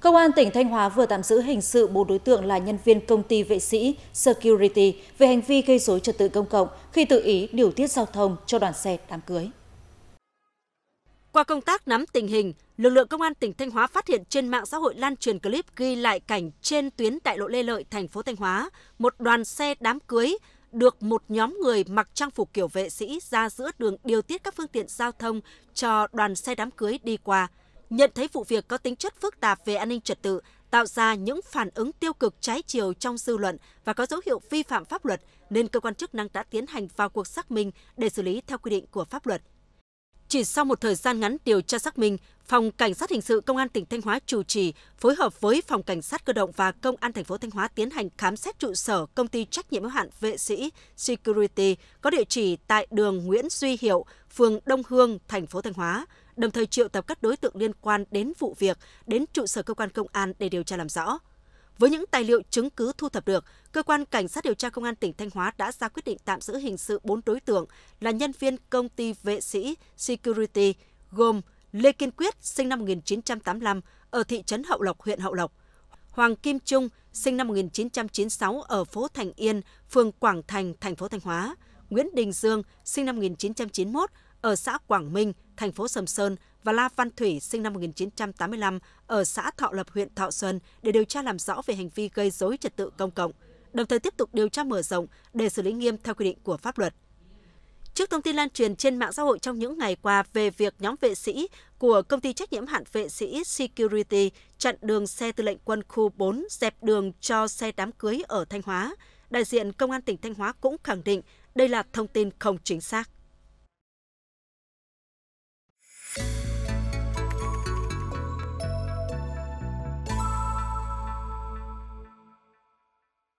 Công an tỉnh Thanh Hóa vừa tạm giữ hình sự bốn đối tượng là nhân viên công ty vệ sĩ Security về hành vi gây rối trật tự công cộng khi tự ý điều tiết giao thông cho đoàn xe đám cưới. Qua công tác nắm tình hình, lực lượng công an tỉnh Thanh Hóa phát hiện trên mạng xã hội lan truyền clip ghi lại cảnh trên tuyến đại lộ Lê Lợi, thành phố Thanh Hóa, một đoàn xe đám cưới được một nhóm người mặc trang phục kiểu vệ sĩ ra giữa đường điều tiết các phương tiện giao thông cho đoàn xe đám cưới đi qua – Nhận thấy vụ việc có tính chất phức tạp về an ninh trật tự, tạo ra những phản ứng tiêu cực trái chiều trong dư luận và có dấu hiệu vi phạm pháp luật, nên cơ quan chức năng đã tiến hành vào cuộc xác minh để xử lý theo quy định của pháp luật. Chỉ sau một thời gian ngắn điều tra xác minh, Phòng Cảnh sát hình sự Công an tỉnh Thanh Hóa chủ trì phối hợp với Phòng Cảnh sát cơ động và Công an thành phố Thanh Hóa tiến hành khám xét trụ sở công ty trách nhiệm hữu hạn vệ sĩ Security có địa chỉ tại đường Nguyễn Duy Hiệu, phường Đông Hương, thành phố Thanh Hóa, đồng thời triệu tập các đối tượng liên quan đến vụ việc đến trụ sở cơ quan công an để điều tra làm rõ. Với những tài liệu chứng cứ thu thập được, cơ quan cảnh sát điều tra công an tỉnh Thanh Hóa đã ra quyết định tạm giữ hình sự 4 đối tượng là nhân viên công ty vệ sĩ Security gồm Lê Kiên Quyết sinh năm 1985 ở thị trấn Hậu Lộc, huyện Hậu Lộc, Hoàng Kim Trung sinh năm 1996 ở phố Thành Yên, phường Quảng Thành, thành phố Thanh Hóa, Nguyễn Đình Dương sinh năm 1991 ở xã Quảng Minh, thành phố Sầm Sơn và La Văn Thủy sinh năm 1985 ở xã Thọ Lập, huyện Thọ Xuân để điều tra làm rõ về hành vi gây dối trật tự công cộng, đồng thời tiếp tục điều tra mở rộng để xử lý nghiêm theo quy định của pháp luật. Trước thông tin lan truyền trên mạng xã hội trong những ngày qua về việc nhóm vệ sĩ của công ty trách nhiệm hạn vệ sĩ Security chặn đường xe tư lệnh quân khu 4 dẹp đường cho xe đám cưới ở Thanh Hóa, đại diện Công an tỉnh Thanh Hóa cũng khẳng định đây là thông tin không chính xác.